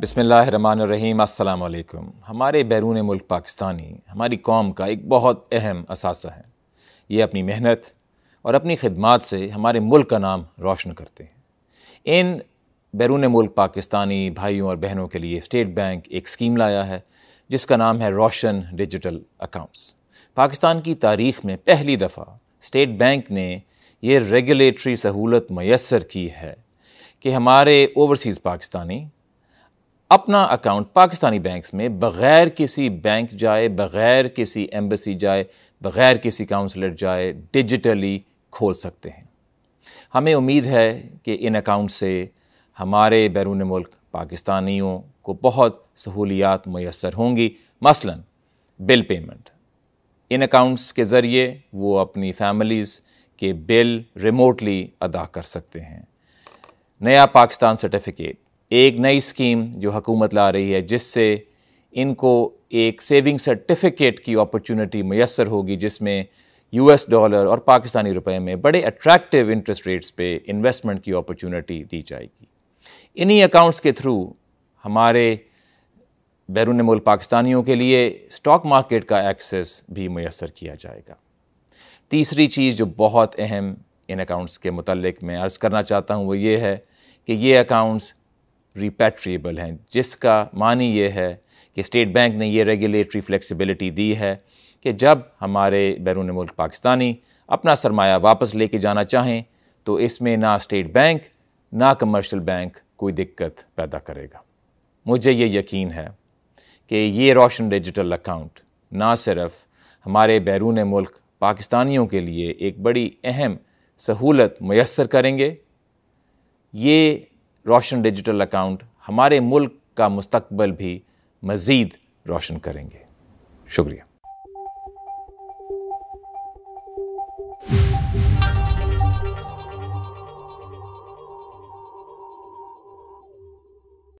बसमीम अल्लाम हमारे बैरून मुल्क पाकिस्तानी हमारी कौम का एक बहुत अहम असासा है ये अपनी मेहनत और अपनी खदमात से हमारे मुल्क का नाम रोशन करते हैं इन बैरून मुल्क पाकिस्तानी भाइयों और बहनों के लिए स्टेट बैंक एक स्कीम लाया है जिसका नाम है रोशन डिजिटल अकाउंट्स पाकिस्तान की तारीख में पहली दफ़ा स्टेट बैंक ने यह रेगुलेटरी सहूलत मैसर की है कि हमारे ओवरसीज़ पाकिस्तानी अपना अकाउंट पाकिस्तानी बैंक्स में बग़ैर किसी बैंक जाए बग़ैर किसी एम्बेसी जाए बग़ैर किसी काउंसलर जाए डिजिटली खोल सकते हैं हमें उम्मीद है कि इन अकाउंट से हमारे बैरून मुल्क पाकिस्तानियों को बहुत सहूलियात मैसर होंगी मसलन बिल पेमेंट इन अकाउंट्स के ज़रिए वो अपनी फैमिलीज़ के बिल रिमोटली अदा कर सकते हैं नया पाकिस्तान सर्टिफिकेट एक नई स्कीम जो हुकूमत ला रही है जिससे इनको एक सेविंग सर्टिफिकेट की अपॉर्चुनिटी मैसर होगी जिसमें यूएस डॉलर और पाकिस्तानी रुपए में बड़े अट्रैक्टिव इंटरेस्ट रेट्स पे इन्वेस्टमेंट की अपॉर्चुनिटी दी जाएगी इन्हीं अकाउंट्स के थ्रू हमारे बैरून मुल्क पाकिस्तानियों के लिए स्टॉक मार्केट का एक्सेस भी मैसर किया जाएगा तीसरी चीज़ जो बहुत अहम इन अकाउंट्स के मतलब मैं अर्ज़ करना चाहता हूँ वो ये है कि ये अकाउंट्स रिपेट्रिएबल हैं जिसका मानी ये है कि स्टेट बैंक ने ये रेगुलेटरी फ्लेक्सिबिलिटी दी है कि जब हमारे बैरून मुल्क पाकिस्तानी अपना सरमाया वापस लेके जाना चाहें तो इसमें ना स्टेट बैंक ना कमर्शियल बैंक कोई दिक्कत पैदा करेगा मुझे ये यकीन है कि ये रोशन डिजिटल अकाउंट ना सिर्फ हमारे बैरून मुल्क पाकिस्तानियों के लिए एक बड़ी अहम सहूलत मैसर करेंगे ये रोशन डिजिटल अकाउंट हमारे मुल्क का मुस्तकबल भी मज़ीद रोशन करेंगे शुक्रिया